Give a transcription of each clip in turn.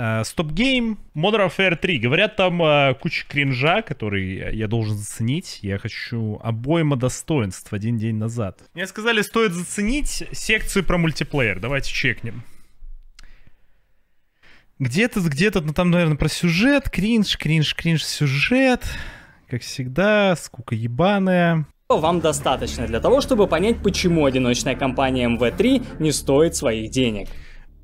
Э, Stop Game, Modern Warfare 3. Говорят, там э, куча кринжа, который я должен заценить. Я хочу обойма достоинств один день назад. Мне сказали, стоит заценить секцию про мультиплеер. Давайте чекнем. Где-то, где-то, ну там, наверное, про сюжет. Кринж, кринж, кринж, сюжет. Как всегда, скука ебаная вам достаточно для того, чтобы понять, почему одиночная компания МВ3 не стоит своих денег.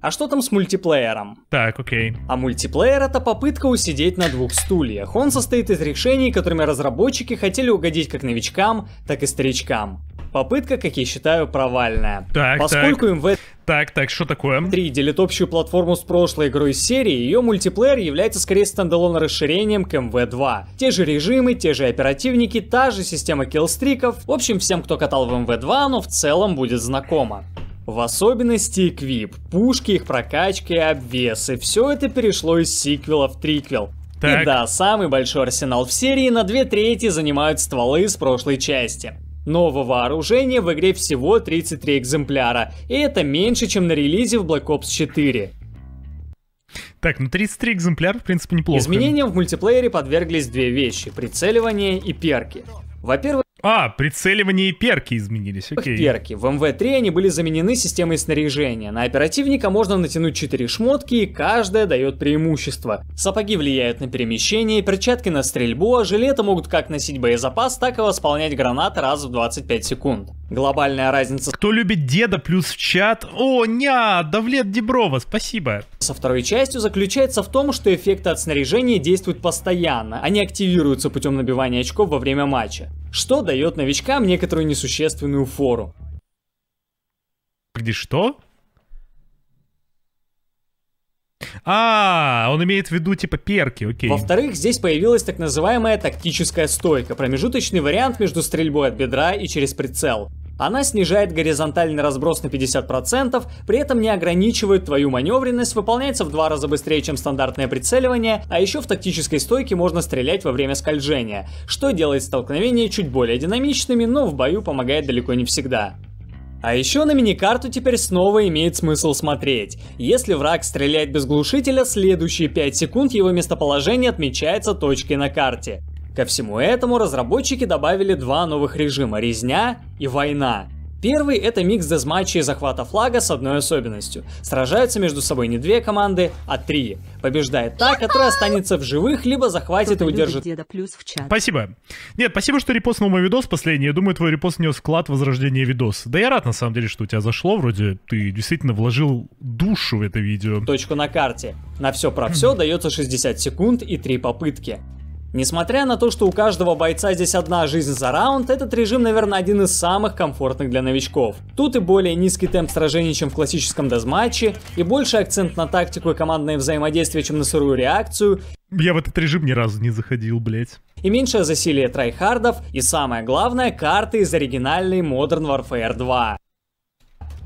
А что там с мультиплеером? Так, окей. А мультиплеер это попытка усидеть на двух стульях. Он состоит из решений, которыми разработчики хотели угодить как новичкам, так и старичкам. Попытка, как я считаю, провальная. Так, Поскольку так. им в Так, так, что такое? 3 делит общую платформу с прошлой игрой серии, ее мультиплеер является скорее стендалон расширением к МВ-2. Те же режимы, те же оперативники, та же система киллстриков. В общем, всем, кто катал в МВ-2, оно в целом будет знакомо. В особенности квип, пушки, их прокачка и обвесы. Все это перешло из сиквела в триквел. Так. И да, самый большой арсенал в серии на две трети занимают стволы из прошлой части. Нового вооружения в игре всего 33 экземпляра, и это меньше, чем на релизе в Black Ops 4. Так, ну 33 экземпляра, в принципе, неплохо. Изменениям в мультиплеере подверглись две вещи — прицеливание и перки. Во-первых, а, прицеливание и перки изменились, окей. Перки. В МВ-3 они были заменены системой снаряжения. На оперативника можно натянуть 4 шмотки, и каждая дает преимущество. Сапоги влияют на перемещение, перчатки на стрельбу, а жилеты могут как носить боезапас, так и восполнять гранаты раз в 25 секунд. Глобальная разница... Кто любит деда плюс в чат? О, ня, Давлет Деброва, спасибо. Со второй частью заключается в том, что эффекты от снаряжения действуют постоянно. Они активируются путем набивания очков во время матча что дает новичкам некоторую несущественную фору. Где что? А, он имеет в виду типа перки, окей. Во-вторых, здесь появилась так называемая тактическая стойка, промежуточный вариант между стрельбой от бедра и через прицел. Она снижает горизонтальный разброс на 50%, при этом не ограничивает твою маневренность, выполняется в два раза быстрее, чем стандартное прицеливание, а еще в тактической стойке можно стрелять во время скольжения, что делает столкновения чуть более динамичными, но в бою помогает далеко не всегда. А еще на миникарту теперь снова имеет смысл смотреть. Если враг стреляет без глушителя, следующие 5 секунд его местоположение отмечается точкой на карте. Ко всему этому разработчики добавили два новых режима – резня и война. Первый — это микс дезматча и захвата флага с одной особенностью. Сражаются между собой не две команды, а три. Побеждает та, которая а останется в живых, либо захватит и удержит. Деда плюс в чат. Спасибо. Нет, спасибо, что репостнул мой видос последний. Я думаю, твой репост нес вклад в возрождение видос. Да я рад, на самом деле, что у тебя зашло. Вроде ты действительно вложил душу в это видео. Точку на карте. На все про все дается 60 секунд и три попытки. Несмотря на то, что у каждого бойца здесь одна жизнь за раунд, этот режим, наверное, один из самых комфортных для новичков. Тут и более низкий темп сражений, чем в классическом дезматче, и больше акцент на тактику и командное взаимодействие, чем на сырую реакцию, я в этот режим ни разу не заходил, блять. И меньшее засилие трайхардов, и самое главное, карты из оригинальной Modern Warfare 2.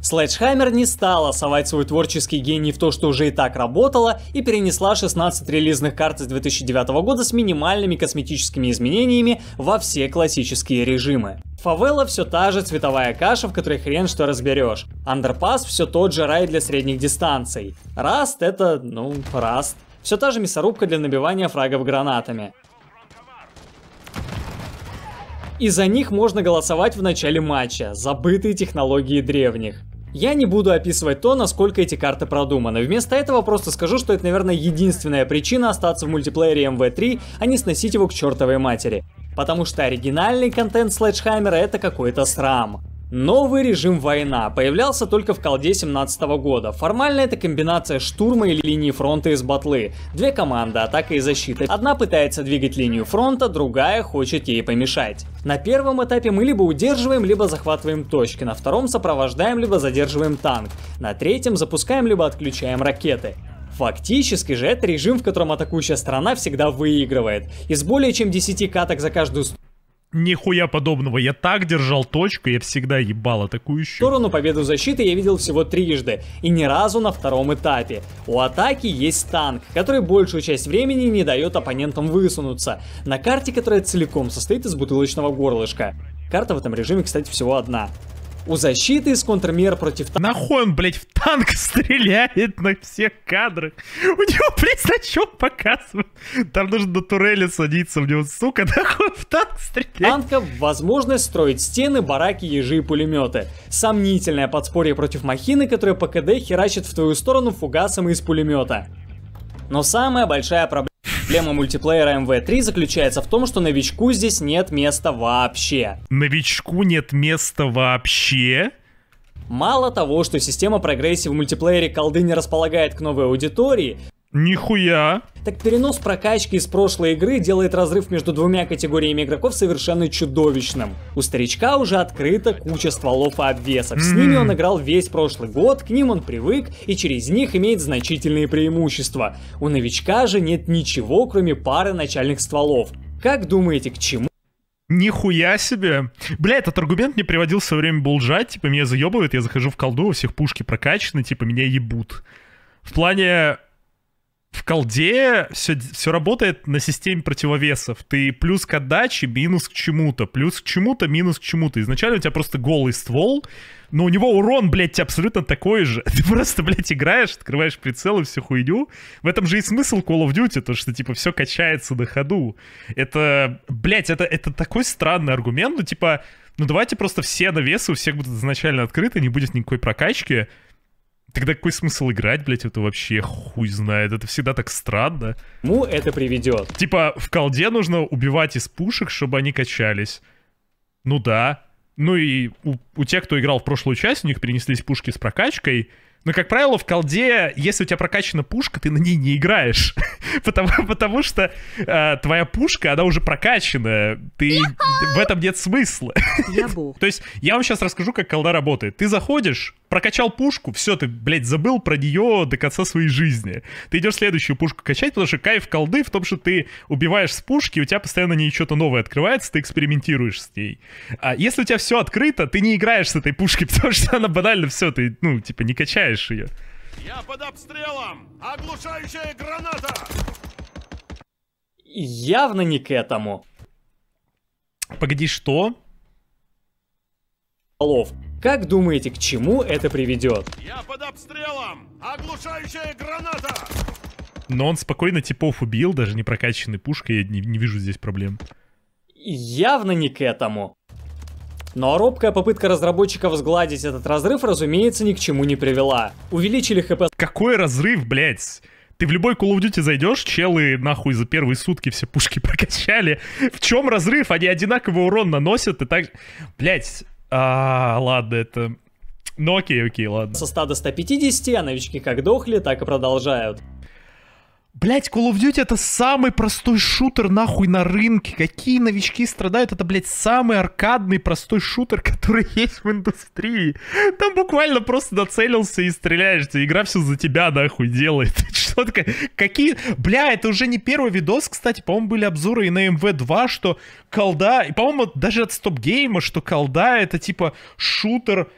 Sledgehammer не стала совать свой творческий гений в то, что уже и так работало, и перенесла 16 релизных карт с 2009 года с минимальными косметическими изменениями во все классические режимы. Фавела все та же цветовая каша, в которой хрен что разберешь. Андерпас все тот же рай для средних дистанций. Раст это, ну, раст. Все та же мясорубка для набивания фрагов гранатами. И за них можно голосовать в начале матча, забытые технологии древних. Я не буду описывать то, насколько эти карты продуманы. Вместо этого просто скажу, что это, наверное, единственная причина остаться в мультиплеере MV3, а не сносить его к чертовой матери. Потому что оригинальный контент Слэджхаймера это какой-то срам. Новый режим война появлялся только в колде 17 года. Формально это комбинация штурма и линии фронта из батлы. Две команды, атака и защита. Одна пытается двигать линию фронта, другая хочет ей помешать. На первом этапе мы либо удерживаем, либо захватываем точки. На втором сопровождаем, либо задерживаем танк. На третьем запускаем, либо отключаем ракеты. Фактически же это режим, в котором атакующая сторона всегда выигрывает. Из более чем 10 каток за каждую сторону Нихуя подобного, я так держал точку, я всегда ебал атакующую. Сторону победу защиты я видел всего трижды, и ни разу на втором этапе. У атаки есть танк, который большую часть времени не дает оппонентам высунуться, на карте, которая целиком состоит из бутылочного горлышка. Карта в этом режиме, кстати, всего одна. У защиты из контрмер против танка. Нахуй он, блядь, в танк стреляет на всех кадрах. У него, блядь, значок показывает. Там нужно до турели садиться. У него, сука, нахуй в танк стреляет. Танка возможность строить стены, бараки, ежи и пулеметы. Сомнительное подспорье против махины, которая по КД херачит в твою сторону фугасом из пулемета. Но самая большая проблема... Проблема мультиплеера МВ3 заключается в том, что новичку здесь нет места вообще. Новичку нет места вообще? Мало того, что система прогрессии в мультиплеере колды не располагает к новой аудитории, Нихуя. Так перенос прокачки из прошлой игры делает разрыв между двумя категориями игроков совершенно чудовищным. У старичка уже открыта куча стволов и обвесов. С ними он играл весь прошлый год, к ним он привык и через них имеет значительные преимущества. У новичка же нет ничего, кроме пары начальных стволов. Как думаете, к чему? Нихуя себе. Бля, этот аргумент мне приводил все время булжать, типа меня заебывают, я захожу в колду, у всех пушки прокачаны, типа меня ебут. В плане в колде все, все работает на системе противовесов. Ты плюс к отдаче, минус к чему-то, плюс к чему-то, минус к чему-то. Изначально у тебя просто голый ствол, но у него урон, блядь, абсолютно такой же. Ты просто, блядь, играешь, открываешь прицел и всю хуйню. В этом же и смысл Call of Duty, то, что, типа, все качается на ходу. Это, блядь, это, это такой странный аргумент, ну, типа, ну, давайте просто все навесы у всех будут изначально открыты, не будет никакой прокачки, Тогда какой смысл играть, блять, это вообще хуй знает, это всегда так странно. Му ну, это приведет. Типа, в колде нужно убивать из пушек, чтобы они качались. Ну да. Ну и у, у тех, кто играл в прошлую часть, у них перенеслись пушки с прокачкой, но, как правило, в колде, если у тебя прокачана пушка, ты на ней не играешь. потому, потому что э, твоя пушка, она уже прокачана. Ты в этом нет смысла. То есть я вам сейчас расскажу, как колда работает. Ты заходишь, прокачал пушку, все, ты, блядь, забыл про нее до конца своей жизни. Ты идешь следующую пушку качать, потому что кайф колды в том, что ты убиваешь с пушки, у тебя постоянно не что-то новое открывается, ты экспериментируешь с ней. А если у тебя все открыто, ты не играешь с этой пушкой, потому что она банально все, ты, ну, типа, не качаешь теряешь ее. Я под обстрелом! Оглушающая граната! Явно не к этому. Погоди, что? Лов. Как думаете, к чему это приведет? Я под обстрелом! Оглушающая граната! Но он спокойно типов убил, даже не прокачанной пушкой, я не, не вижу здесь проблем. Явно не к этому. Ну а робкая попытка разработчиков сгладить этот разрыв, разумеется, ни к чему не привела. Увеличили хп... Какой разрыв, блядь? Ты в любой Call of Duty зайдешь, челы нахуй за первые сутки все пушки прокачали. В чем разрыв? Они одинаковый урон наносят и так... Блять, а, ладно, это... Ну окей, окей, ладно. Со 100 до 150, а новички как дохли, так и продолжают. Блять, Call of Duty это самый простой шутер нахуй на рынке. Какие новички страдают? Это, блядь, самый аркадный простой шутер, который есть в индустрии. Там буквально просто нацелился и стреляешь. Игра все за тебя нахуй делает. Что такое? Какие... Бля, это уже не первый видос, кстати. По-моему, были обзоры и на МВ-2, эм что колда... И, по-моему, даже от Стоп Гейма, что колда это типа шутер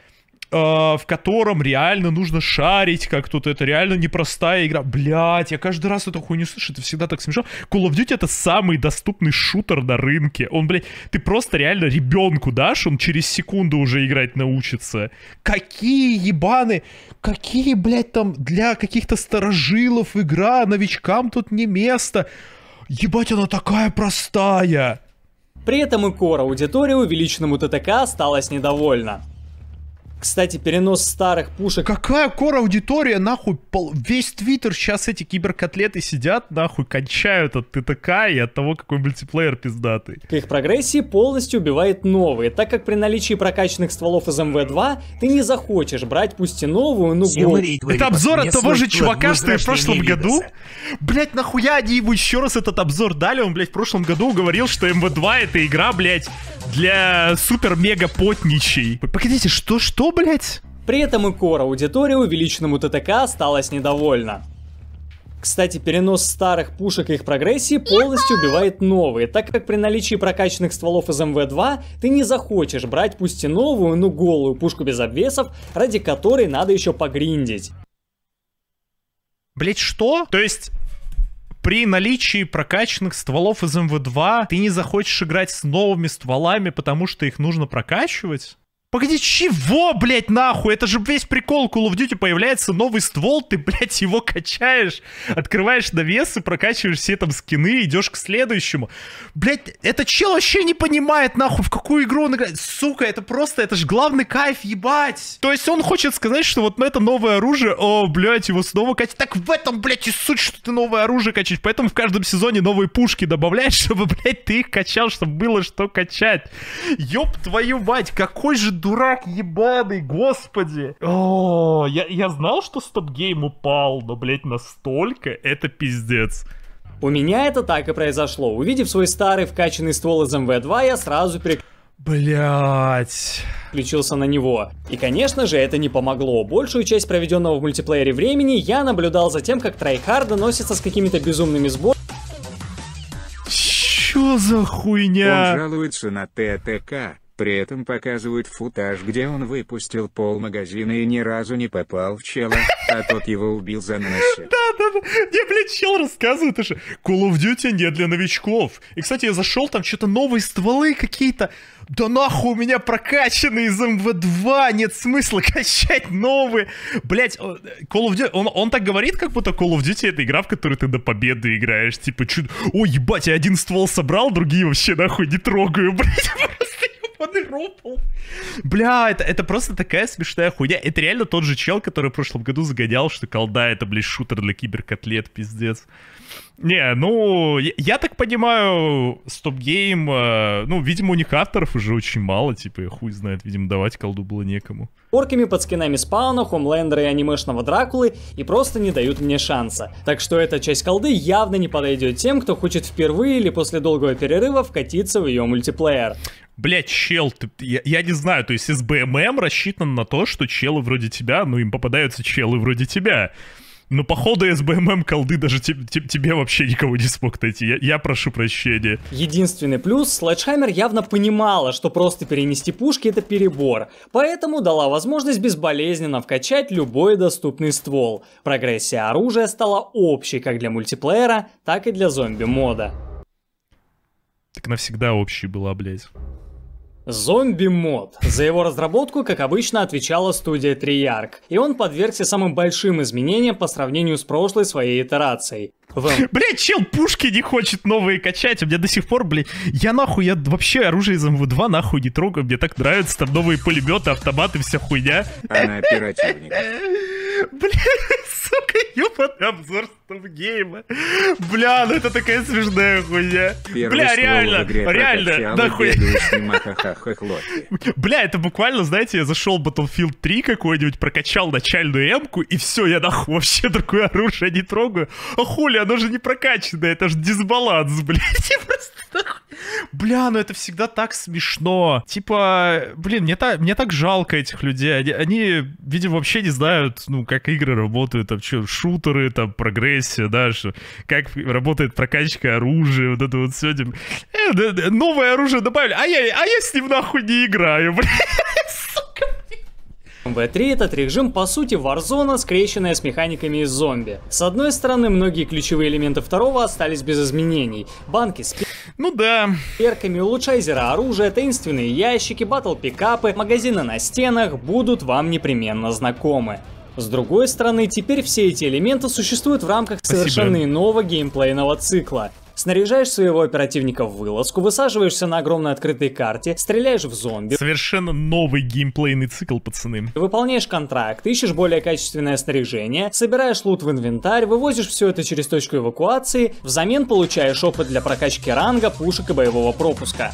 а, в котором реально нужно шарить, как тут это реально непростая игра. Блять, я каждый раз эту хуйню слышу, это всегда так смешно. Call of Duty это самый доступный шутер на рынке. Он, блядь, ты просто реально ребенку дашь, он через секунду уже играть научится. Какие ебаны, какие, блядь, там для каких-то старожилов игра, новичкам тут не место. Ебать, она такая простая. При этом и кора аудитория увеличенному ТТК осталась недовольна. Кстати, перенос старых пушек. Какая кора аудитория, нахуй, пол... весь твиттер сейчас эти киберкотлеты сидят, нахуй, кончают от ТТК и от того, какой мультиплеер пиздатый. К их прогрессии полностью убивает новые, так как при наличии прокачанных стволов из МВ-2 ты не захочешь брать пусть и новую, ну гол... Это обзор от того же чувака, что и в прошлом году? Блять, нахуя они его еще раз этот обзор дали? Он, блять, в прошлом году говорил, что МВ-2 это игра, блять, для супер-мега-потничей. Погодите, что-что, блядь? При этом и кора аудитория увеличенному ТТК осталась недовольна. Кстати, перенос старых пушек и их прогрессии полностью убивает новые, так как при наличии прокачанных стволов из МВ-2 ты не захочешь брать пусть и новую, но голую пушку без обвесов, ради которой надо еще погриндить. Блять, что? То есть при наличии прокачанных стволов из МВ2 ты не захочешь играть с новыми стволами, потому что их нужно прокачивать. Погоди, чего, блядь, нахуй? Это же весь прикол Call of Duty появляется новый ствол, ты, блядь, его качаешь, открываешь навесы, прокачиваешь все там скины, идешь к следующему. Блядь, этот чел вообще не понимает, нахуй, в какую игру он играет. Сука, это просто, это же главный кайф, ебать. То есть он хочет сказать, что вот на это новое оружие, о, блядь, его снова качать. Так в этом, блядь, и суть, что ты новое оружие качать. Поэтому в каждом сезоне новые пушки добавляешь, чтобы, блядь, ты их качал, чтобы было что качать. Ёб твою мать, какой же дурак ебаный, господи. О, я, я знал, что стоп-гейм упал, но, блядь, настолько это пиздец. У меня это так и произошло. Увидев свой старый вкачанный ствол из МВ-2, эм я сразу перек... Блять. Включился на него. И, конечно же, это не помогло. Большую часть проведенного в мультиплеере времени я наблюдал за тем, как Трайхарда носится с какими-то безумными сборами. Чё за хуйня? Он жалуется на ТТК, при этом показывают футаж, где он выпустил пол магазина и ни разу не попал в чела, а тот его убил за нос. Да, да, да. Не, блин, чел рассказывает, это же Call of Duty не для новичков. И, кстати, я зашел, там что-то новые стволы какие-то. Да нахуй у меня прокачаны из МВ-2, эм нет смысла качать новые. Блять, Call of Duty, он, он так говорит, как будто Call of Duty это игра, в которой ты до победы играешь. Типа, чуть, ой, ебать, я один ствол собрал, другие вообще нахуй не трогаю, блять миллионы ропл. Бля, это, это просто такая смешная хуйня. Это реально тот же чел, который в прошлом году загонял, что колда это, блядь, шутер для киберкотлет, пиздец. Не, ну, я, я так понимаю, стоп-гейм, э, ну, видимо, у них авторов уже очень мало, типа, хуй знает, видимо, давать колду было некому. Орками под скинами спауна, хомлендера и анимешного Дракулы и просто не дают мне шанса. Так что эта часть колды явно не подойдет тем, кто хочет впервые или после долгого перерыва вкатиться в ее мультиплеер блядь, чел, ты, я, я не знаю, то есть СБММ рассчитан на то, что челы вроде тебя, ну им попадаются челы вроде тебя. Но походу СБММ колды даже te, te, тебе вообще никого не смог найти. Я, я прошу прощения. Единственный плюс, Сладжхаймер явно понимала, что просто перенести пушки это перебор, поэтому дала возможность безболезненно вкачать любой доступный ствол. Прогрессия оружия стала общей как для мультиплеера, так и для зомби-мода. Так навсегда общей была, блядь. Зомби-мод. За его разработку, как обычно, отвечала студия Treyarch, и он подвергся самым большим изменениям по сравнению с прошлой своей итерацией. В... Бля, чел пушки не хочет новые качать, у а меня до сих пор, блядь, я нахуй, я вообще оружие из МВ-2 нахуй не трогаю, мне так нравятся там новые пулеметы, автоматы, вся хуйня. Она оперативник. Бля, сука, ёбаный обзор Of гейма. Бля, ну это такая смешная хуйня. Бля, реально, реально, нахуй. Бля, это буквально, знаете, я зашел в Battlefield 3 какой-нибудь, прокачал начальную эмку, и все, я нахуй вообще другое оружие не трогаю. А хули, оно же не прокачанное, это же дисбаланс, блядь. Бля, ну это всегда так смешно. Типа, блин, мне так, мне так жалко этих людей. Они, они, видимо, вообще не знают, ну, как игры работают, там, что, шутеры, там, прогресс профессию нашу, как работает прокачка оружия, вот это вот все. Типа, э, новое оружие добавили, а я, а я с ним нахуй не играю, блядь. В3 этот режим по сути Warzone, скрещенная с механиками из зомби. С одной стороны, многие ключевые элементы второго остались без изменений. Банки с ну да. Перками, улучшайзера оружие, таинственные ящики, батл-пикапы, магазины на стенах будут вам непременно знакомы. С другой стороны, теперь все эти элементы существуют в рамках Спасибо. совершенно иного геймплейного цикла. Снаряжаешь своего оперативника в вылазку, высаживаешься на огромной открытой карте, стреляешь в зомби. Совершенно новый геймплейный цикл, пацаны. Выполняешь контракт, ищешь более качественное снаряжение, собираешь лут в инвентарь, вывозишь все это через точку эвакуации, взамен получаешь опыт для прокачки ранга, пушек и боевого пропуска.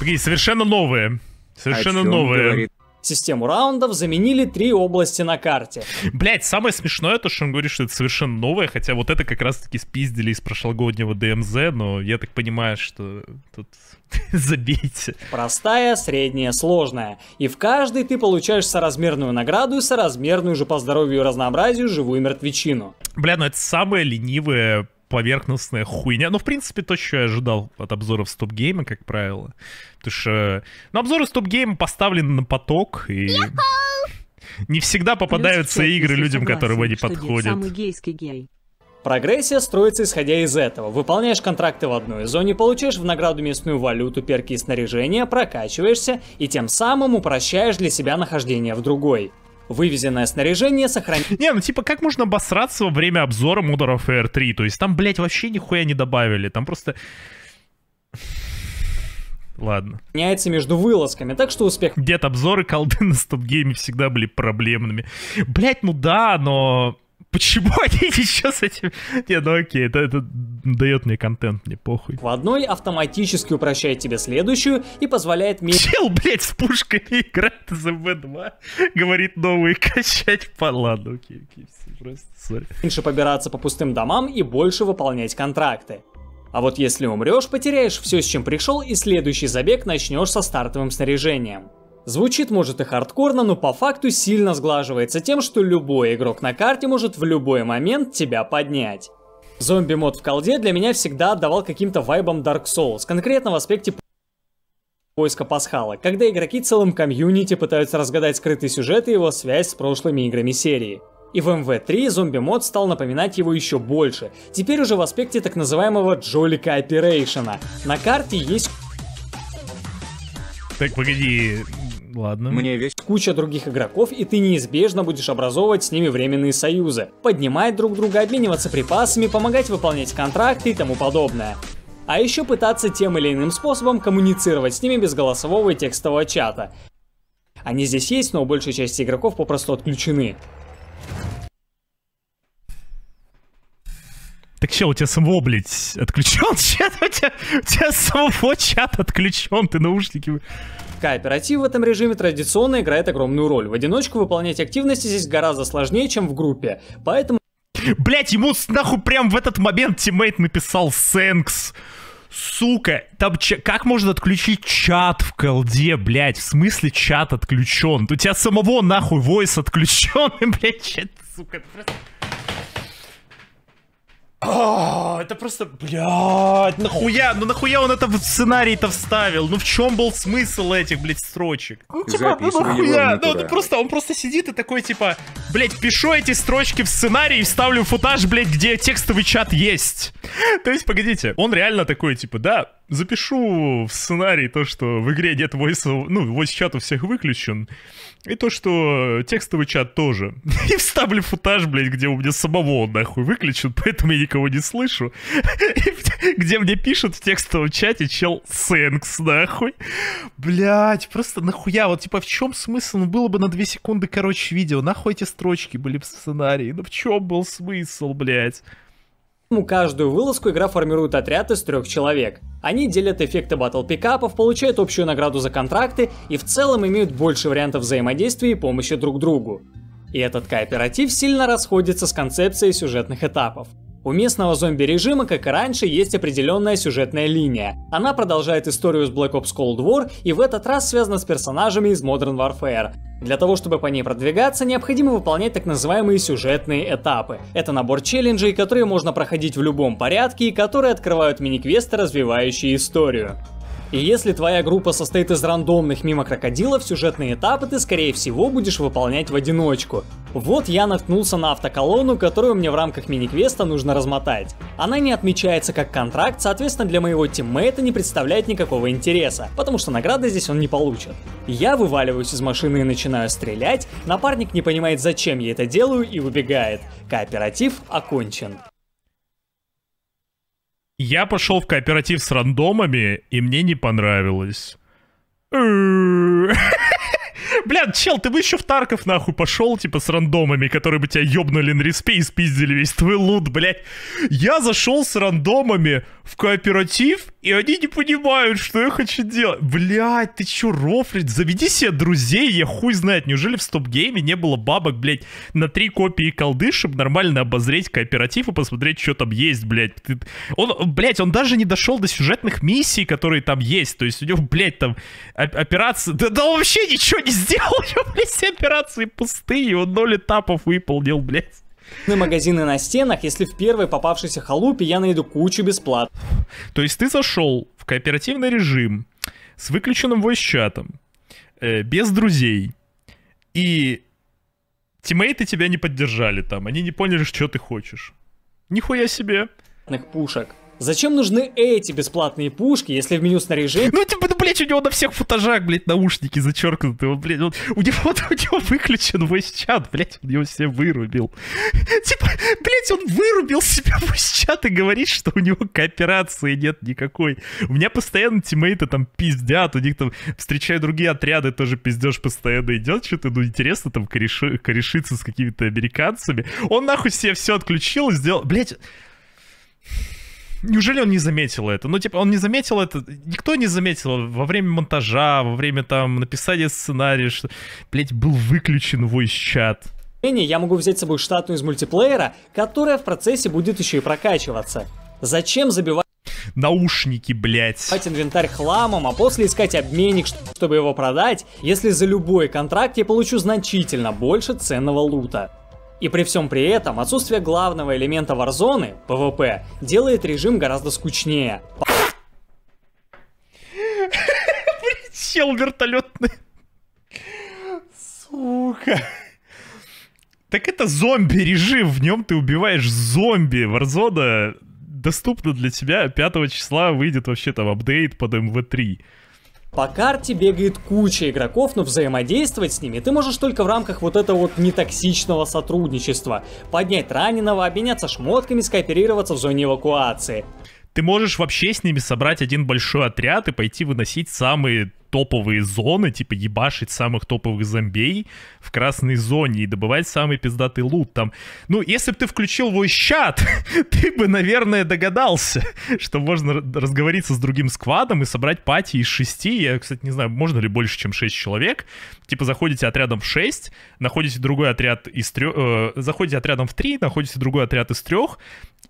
Погоди, совершенно новые. Совершенно новые. Говорит Систему раундов заменили три области на карте. Блять, самое смешное то, что он говорит, что это совершенно новое, хотя вот это как раз-таки спиздили из прошлогоднего ДМЗ, но я так понимаю, что тут забейте. Простая, средняя, сложная. И в каждой ты получаешь соразмерную награду и соразмерную же по здоровью и разнообразию живую мертвечину. Бля, ну это самое ленивое поверхностная хуйня. Ну, в принципе, то, что я ожидал от обзоров стоп-гейма, как правило. Потому что... Ну, обзоры стоп-гейма поставлены на поток, и... Не всегда попадаются Плюс, игры людям, согласен, которым они подходят. Самый гейский гей. Прогрессия строится исходя из этого. Выполняешь контракты в одной зоне, получаешь в награду местную валюту, перки и снаряжение, прокачиваешься и тем самым упрощаешь для себя нахождение в другой вывезенное снаряжение сохранить. Не, ну типа, как можно обосраться во время обзора Modern Warfare 3? То есть там, блядь, вообще нихуя не добавили. Там просто... Ладно. Меняется между вылазками, так что успех. Дед, обзоры колды на стоп-гейме всегда были проблемными. Блять, ну да, но почему они еще с этим... Не, ну окей, это, это дает мне контент, мне похуй. В одной автоматически упрощает тебе следующую и позволяет мне... Чел, блядь, с пушками играет за B2, говорит новые качать по ладу. Окей, окей, все, просто сори. Меньше побираться по пустым домам и больше выполнять контракты. А вот если умрешь, потеряешь все, с чем пришел, и следующий забег начнешь со стартовым снаряжением. Звучит может и хардкорно, но по факту сильно сглаживается тем, что любой игрок на карте может в любой момент тебя поднять. Зомби-мод в колде для меня всегда отдавал каким-то вайбам Dark Souls, конкретно в аспекте поиска пасхалок, когда игроки целым комьюнити пытаются разгадать скрытый сюжет и его связь с прошлыми играми серии. И в МВ3 зомби-мод стал напоминать его еще больше, теперь уже в аспекте так называемого Джолика Оперейшена. На карте есть... Так, погоди, Ладно. Мне весь куча других игроков, и ты неизбежно будешь образовывать с ними временные союзы. Поднимать друг друга, обмениваться припасами, помогать выполнять контракты и тому подобное а еще пытаться тем или иным способом коммуницировать с ними без голосового и текстового чата. Они здесь есть, но большая часть игроков попросту отключены. Так че, у тебя самого, блядь, отключен чат? У тебя, у тебя самого чат отключен, ты наушники... Кооператив в этом режиме традиционно играет огромную роль. В одиночку выполнять активности здесь гораздо сложнее, чем в группе. Поэтому... Блять, ему нахуй прям в этот момент тиммейт написал «Сэнкс». Сука, там ч- как можно отключить чат в колде, блять? В смысле чат отключен? У тебя самого нахуй войс отключен, блять, чат, сука, просто... А, это просто, блядь, нахуя, ну нахуя он это в сценарий-то вставил? Ну в чем был смысл этих, блядь, строчек? Ну типа, ну нахуя, ну это просто, он просто сидит и такой, типа, блядь, пишу эти строчки в сценарий и вставлю футаж, блядь, где текстовый чат есть. То есть, погодите, он реально такой, типа, да, запишу в сценарий то, что в игре нет voice, ну, voice чат у всех выключен, и то, что текстовый чат тоже. И вставлю футаж, блядь, где у меня самого он нахуй выключен, поэтому я никого не слышу. И, где мне пишут в текстовом чате чел Сэнкс, нахуй. Блядь, просто нахуя, вот типа в чем смысл? Ну было бы на 2 секунды короче видео, нахуй эти строчки были в сценарии, ну в чем был смысл, блядь? Каждую вылазку игра формирует отряд из трех человек. Они делят эффекты батл пикапов, получают общую награду за контракты и в целом имеют больше вариантов взаимодействия и помощи друг другу. И этот кооператив сильно расходится с концепцией сюжетных этапов. У местного зомби-режима, как и раньше, есть определенная сюжетная линия. Она продолжает историю с Black Ops Cold War и в этот раз связана с персонажами из Modern Warfare. Для того, чтобы по ней продвигаться, необходимо выполнять так называемые сюжетные этапы. Это набор челленджей, которые можно проходить в любом порядке и которые открывают мини-квесты, развивающие историю. И если твоя группа состоит из рандомных мимо крокодилов, сюжетные этапы ты, скорее всего, будешь выполнять в одиночку. Вот я наткнулся на автоколонну, которую мне в рамках мини-квеста нужно размотать. Она не отмечается как контракт, соответственно для моего тиммейта не представляет никакого интереса, потому что награды здесь он не получит. Я вываливаюсь из машины и начинаю стрелять, напарник не понимает зачем я это делаю и убегает. Кооператив окончен. Я пошел в кооператив с рандомами, и мне не понравилось. Э. Блядь, чел, ты бы еще в Тарков нахуй пошел, типа, с рандомами, которые бы тебя ёбнули на респе и спиздили весь твой лут, блядь. Я зашел с рандомами в кооператив, и они не понимают, что я хочу делать. Блядь, ты че, рофлить? Заведи себе друзей, я хуй знает. Неужели в стоп-гейме не было бабок, блядь, на три копии колды, чтобы нормально обозреть кооператив и посмотреть, что там есть, блядь. Ты... Он, блядь, он даже не дошел до сюжетных миссий, которые там есть. То есть у него, блядь, там операция... Да, да вообще ничего не сделал сделал еще, блядь, все операции пустые, он ноль этапов выполнил, блядь. Ну, магазины на стенах, если в первой попавшейся халупе я найду кучу бесплат. То есть ты зашел в кооперативный режим с выключенным voice-чатом, э, без друзей, и тиммейты тебя не поддержали там, они не поняли, что ты хочешь. Нихуя себе. Пушек. Зачем нужны эти бесплатные пушки, если в меню снаряжения... Ну, типа, ну, блядь, у него на всех футажах, блядь, наушники зачеркнуты. Он, блядь, он, у, него, вот, у него выключен voice-чат, блядь, он его все вырубил. Типа, блядь, он вырубил себя voice-чат и говорит, что у него кооперации нет никакой. У меня постоянно тиммейты там пиздят, у них там, встречаю другие отряды, тоже пиздеж постоянно идет, что-то, ну, интересно, там, кореши, корешиться с какими-то американцами. Он нахуй себе все отключил и сделал... Блядь неужели он не заметил это? Ну, типа, он не заметил это, никто не заметил во время монтажа, во время там написания сценария, что, блядь, был выключен voice-чат я могу взять с собой штатную из мультиплеера, которая в процессе будет еще и прокачиваться. Зачем забивать наушники, блядь. инвентарь хламом, а после искать обменник, чтобы его продать, если за любой контракт я получу значительно больше ценного лута. И при всем при этом отсутствие главного элемента Warzone, PvP, делает режим гораздо скучнее. Прилетел вертолетный. Сука. Так это зомби-режим, в нем ты убиваешь зомби. Warzone доступна для тебя. 5 числа выйдет вообще там апдейт под МВ3. Эм по карте бегает куча игроков, но взаимодействовать с ними ты можешь только в рамках вот этого вот нетоксичного сотрудничества. Поднять раненого, обменяться шмотками, скооперироваться в зоне эвакуации. Ты можешь вообще с ними собрать один большой отряд и пойти выносить самые топовые зоны, типа ебашить самых топовых зомбей в красной зоне и добывать самый пиздатый лут там. Ну, если бы ты включил voice чат, ты бы, наверное, догадался, что можно разговориться с другим сквадом и собрать пати из шести. Я, кстати, не знаю, можно ли больше, чем шесть человек. Типа заходите отрядом в шесть, находите другой отряд из трех... Э, заходите отрядом в три, находите другой отряд из трех,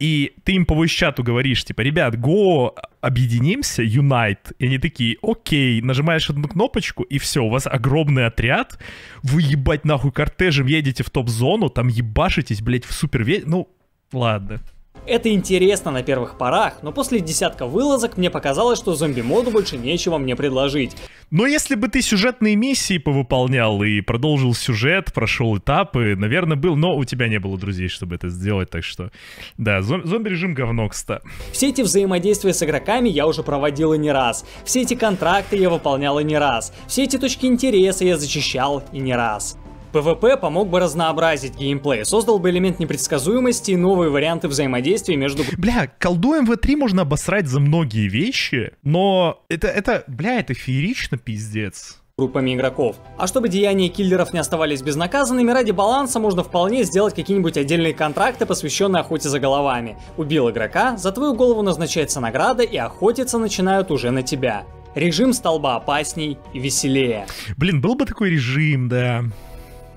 и ты им по войсчату говоришь, типа, ребят, go объединимся, unite, И они такие, окей, нажимаешь одну кнопочку, и все, у вас огромный отряд. Вы, ебать, нахуй, кортежем едете в топ-зону, там ебашитесь, блядь, в супер... Ну, ладно. Это интересно на первых порах, но после десятка вылазок мне показалось, что зомби-моду больше нечего мне предложить. Но если бы ты сюжетные миссии повыполнял и продолжил сюжет, прошел этапы, наверное, был, но у тебя не было друзей, чтобы это сделать, так что... Да, зомби-режим говно, кстати. Все эти взаимодействия с игроками я уже проводил и не раз. Все эти контракты я выполнял и не раз. Все эти точки интереса я зачищал и не раз. PvP помог бы разнообразить геймплей, создал бы элемент непредсказуемости и новые варианты взаимодействия между... Бля, колду МВ3 э можно обосрать за многие вещи, но это, это, бля, это феерично, пиздец группами игроков. А чтобы деяния киллеров не оставались безнаказанными, ради баланса можно вполне сделать какие-нибудь отдельные контракты, посвященные охоте за головами. Убил игрока, за твою голову назначается награда и охотиться начинают уже на тебя. Режим столба опасней и веселее. Блин, был бы такой режим, да.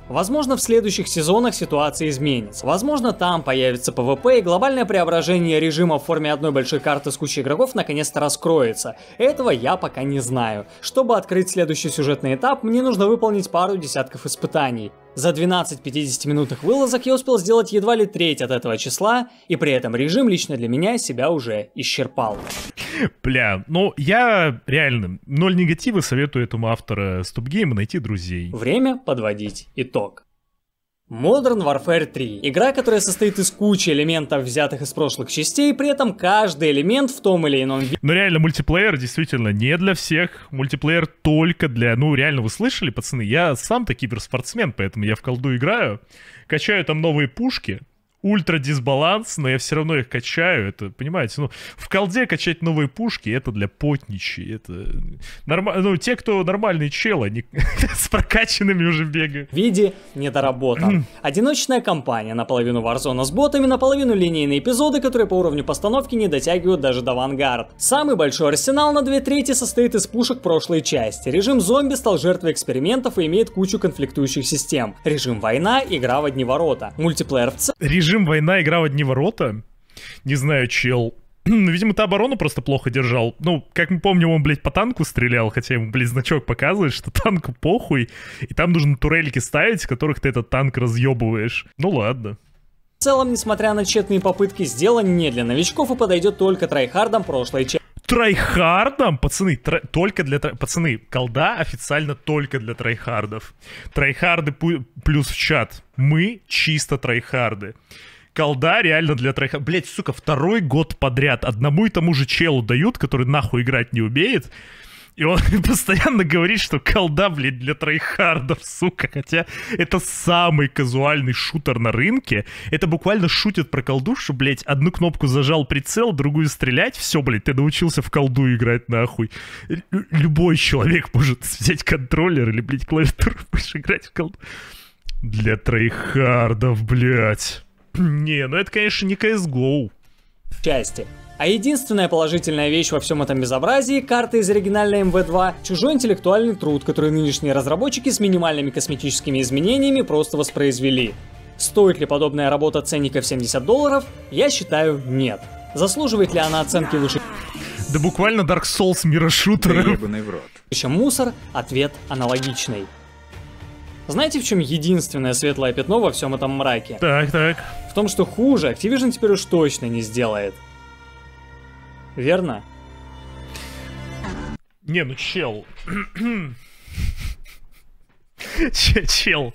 Возможно, в следующих сезонах ситуация изменится. Возможно, там появится PvP и глобальное преображение режима в форме одной большой карты с кучей игроков наконец-то раскроется. Этого я пока не знаю. Чтобы открыть следующий сюжетный этап, мне нужно выполнить пару десятков испытаний. За 12 50-минутных вылазок я успел сделать едва ли треть от этого числа, и при этом режим лично для меня себя уже исчерпал. Бля, ну я реально, ноль негатива советую этому автора Ступгейма найти друзей. Время подводить итог. Modern Warfare 3. Игра, которая состоит из кучи элементов, взятых из прошлых частей, при этом каждый элемент в том или ином виде. Но ну, реально, мультиплеер действительно не для всех. Мультиплеер только для... Ну, реально, вы слышали, пацаны? Я сам-то киберспортсмен, поэтому я в колду играю. Качаю там новые пушки, ультра дисбаланс, но я все равно их качаю. Это, понимаете, ну, в колде качать новые пушки, это для потничей. Это нормально. Ну, те, кто нормальный чел, они с прокачанными уже бегают. В виде недоработан. Одиночная кампания, наполовину варзона с ботами, наполовину линейные эпизоды, которые по уровню постановки не дотягивают даже до вангард. Самый большой арсенал на две трети состоит из пушек прошлой части. Режим зомби стал жертвой экспериментов и имеет кучу конфликтующих систем. Режим война, игра в одни ворота. Мультиплеер в целом... Режим режим война, игра в одни ворота. Не знаю, чел. Ну, видимо, ты оборону просто плохо держал. Ну, как мы помним, он, блядь, по танку стрелял, хотя ему, блядь, значок показывает, что танку похуй, и там нужно турельки ставить, в которых ты этот танк разъебываешь. Ну ладно. В целом, несмотря на тщетные попытки, сделан не для новичков и подойдет только трайхардам прошлой части трайхардом, пацаны, трай, только для пацаны, колда официально только для трайхардов. Трайхарды плюс в чат. Мы чисто трайхарды. Колда реально для трайха... Блять, сука, второй год подряд одному и тому же челу дают, который нахуй играть не умеет. И он постоянно говорит, что колда, блин, для трейхардов, сука. Хотя это самый казуальный шутер на рынке. Это буквально шутит про колду, что, блядь, одну кнопку зажал прицел, другую стрелять. Все, блядь, ты научился в колду играть нахуй. любой человек может взять контроллер или, блядь, клавиатуру, будешь играть в колду. Для трейхардов, блядь. Не, ну это, конечно, не CSGO. Части. А единственная положительная вещь во всем этом безобразии карта из оригинальной МВ-2 эм — чужой интеллектуальный труд, который нынешние разработчики с минимальными косметическими изменениями просто воспроизвели. Стоит ли подобная работа ценника 70 долларов, я считаю нет. Заслуживает ли она оценки выше... Да буквально Dark Souls мира шутера. Да Еще мусор, ответ аналогичный. Знаете, в чем единственное светлое пятно во всем этом мраке? Так, так. В том, что хуже Activision теперь уж точно не сделает верно? Не, ну чел. Чел,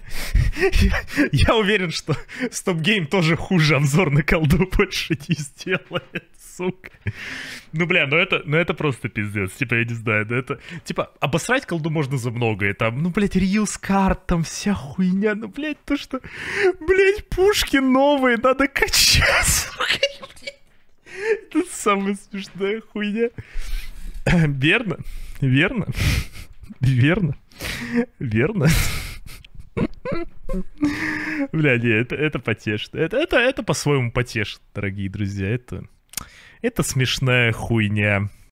я, уверен, что стоп гейм тоже хуже обзор на колду больше не сделает, сука. Ну, бля, ну это, ну это просто пиздец. Типа, я не знаю, да ну это... Типа, обосрать колду можно за многое. Там, ну, блядь, рилс карт, там вся хуйня. Ну, блядь, то, что... Блядь, пушки новые надо качать, сука, это самая смешная хуйня. Верно, верно, верно, верно. Бля, не, это, это потешит. Это, это, это по-своему потешит, дорогие друзья. Это, это смешная хуйня.